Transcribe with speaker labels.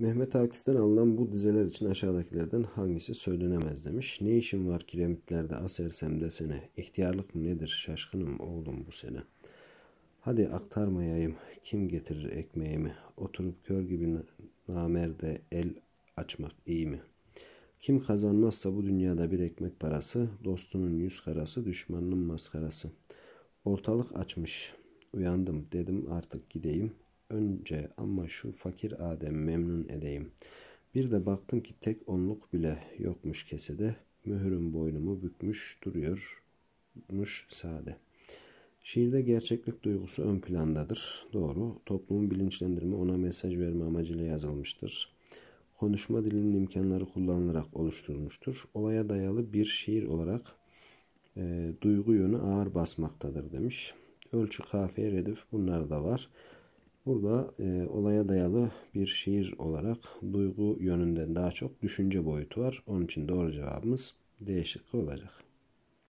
Speaker 1: Mehmet Akif'ten alınan bu dizeler için aşağıdakilerden hangisi söylenemez demiş. Ne işin var kiremitlerde asersem desene. İhtiyarlık mı nedir şaşkınım oğlum bu sene. Hadi aktarmayayım kim getirir ekmeğimi. Oturup kör gibi namerde el açmak iyi mi? Kim kazanmazsa bu dünyada bir ekmek parası, dostunun yüz karası, düşmanının maskarası. Ortalık açmış. Uyandım dedim artık gideyim önce ama şu fakir Adem memnun edeyim. Bir de baktım ki tek onluk bile yokmuş kesede. Mühürüm boynumu bükmüş duruyormuş sade. Şiirde gerçeklik duygusu ön plandadır. Doğru. Toplumun bilinçlendirme ona mesaj verme amacıyla yazılmıştır. Konuşma dilinin imkanları kullanılarak oluşturulmuştur. Olaya dayalı bir şiir olarak e, duygu yönü ağır basmaktadır demiş. Ölçü, kafiye, redif bunlar da var. Burada e, olaya dayalı bir şiir olarak duygu yönünden daha çok düşünce boyutu var. Onun için doğru cevabımız D şıkkı olacak.